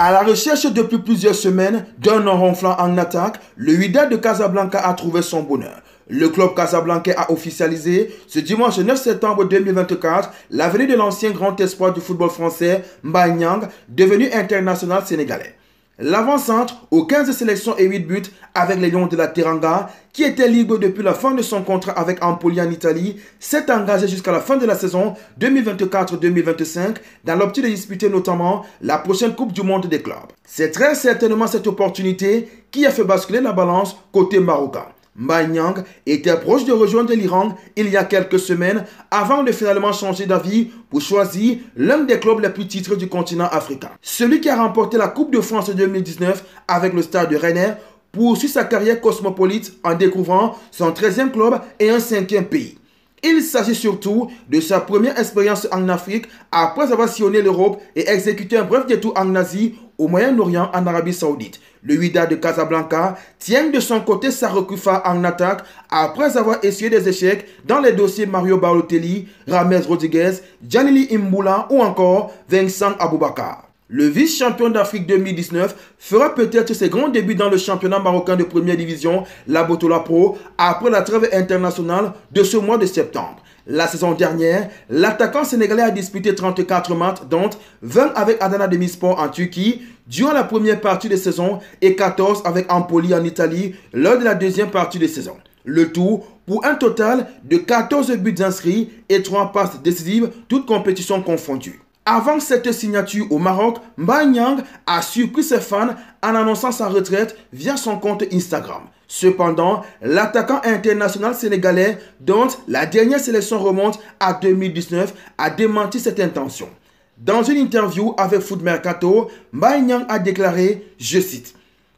À la recherche depuis plusieurs semaines d'un nom ronflant en attaque, le Huida de Casablanca a trouvé son bonheur. Le club casablancais a officialisé ce dimanche 9 septembre 2024 l'avenir de l'ancien grand espoir du football français, Mbanyang, devenu international sénégalais. L'avant-centre, aux 15 sélections et 8 buts avec les Lions de la Teranga, qui était libre depuis la fin de son contrat avec Ampoli en Italie, s'est engagé jusqu'à la fin de la saison 2024-2025 dans l'optique de disputer notamment la prochaine Coupe du Monde des clubs. C'est très certainement cette opportunité qui a fait basculer la balance côté marocain. Nyang était proche de rejoindre l'Iran il y a quelques semaines avant de finalement changer d'avis pour choisir l'un des clubs les plus titrés du continent africain. Celui qui a remporté la Coupe de France 2019 avec le Stade de Rennes poursuit sa carrière cosmopolite en découvrant son 13e club et un 5e pays. Il s'agit surtout de sa première expérience en Afrique après avoir sillonné l'Europe et exécuté un bref détour en Asie au Moyen-Orient en Arabie Saoudite. Le Huida de Casablanca tient de son côté sa phare en attaque après avoir essuyé des échecs dans les dossiers Mario Balotelli, Rames Rodriguez, Janili Imboula ou encore Vincent Aboubakar. Le vice-champion d'Afrique 2019 fera peut-être ses grands débuts dans le championnat marocain de première division, la Botola Pro, après la trêve internationale de ce mois de septembre. La saison dernière, l'attaquant sénégalais a disputé 34 matchs, dont 20 avec Adana Demispor en Turquie durant la première partie de saison et 14 avec Ampoli en Italie lors de la deuxième partie de saison. Le tout pour un total de 14 buts inscrits et 3 passes décisives, toutes compétitions confondues. Avant cette signature au Maroc, Nyang a surpris ses fans en annonçant sa retraite via son compte Instagram. Cependant, l'attaquant international sénégalais, dont la dernière sélection remonte à 2019, a démenti cette intention. Dans une interview avec Foot Mercato, Nyang a déclaré, je cite,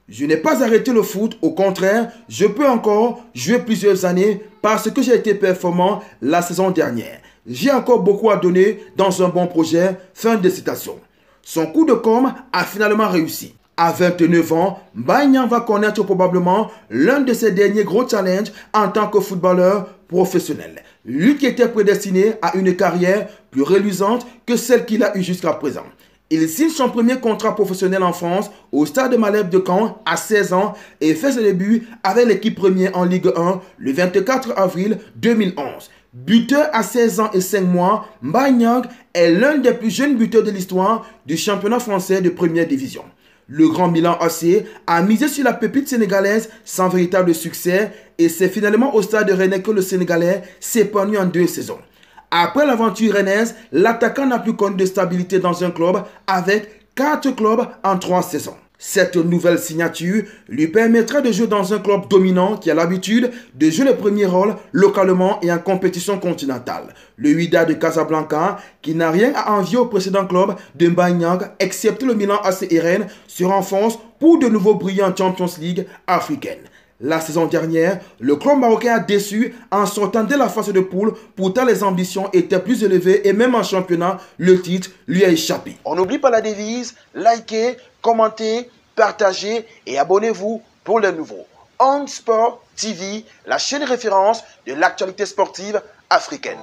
je n'ai pas arrêté le foot, au contraire, je peux encore jouer plusieurs années parce que j'ai été performant la saison dernière. J'ai encore beaucoup à donner dans un bon projet. Fin de citation. Son coup de com a finalement réussi. À 29 ans, Bagnan va connaître probablement l'un de ses derniers gros challenges en tant que footballeur professionnel. Lui qui était prédestiné à une carrière plus reluisante que celle qu'il a eue jusqu'à présent. Il signe son premier contrat professionnel en France au Stade Malherbe de Caen à 16 ans et fait ses débuts avec l'équipe première en Ligue 1 le 24 avril 2011. Buteur à 16 ans et 5 mois, Mbanyang est l'un des plus jeunes buteurs de l'histoire du championnat français de première division. Le Grand Milan AC a misé sur la pépite sénégalaise sans véritable succès et c'est finalement au stade de Rennes que le Sénégalais s'épanouit en deux saisons. Après l'aventure rennaise, l'attaquant n'a plus compte de stabilité dans un club avec quatre clubs en trois saisons. Cette nouvelle signature lui permettra de jouer dans un club dominant qui a l'habitude de jouer le premier rôle localement et en compétition continentale. Le Huida de Casablanca, qui n'a rien à envier au précédent club de Mbanyang, excepté le Milan ACRN, se renforce pour de nouveaux brillants Champions League africaines. La saison dernière, le club marocain a déçu en sortant de la phase de poule. Pourtant, les ambitions étaient plus élevées et même en championnat, le titre lui a échappé. On n'oublie pas la devise, likez, commentez, partagez et abonnez-vous pour les nouveaux. On Sport TV, la chaîne référence de l'actualité sportive africaine.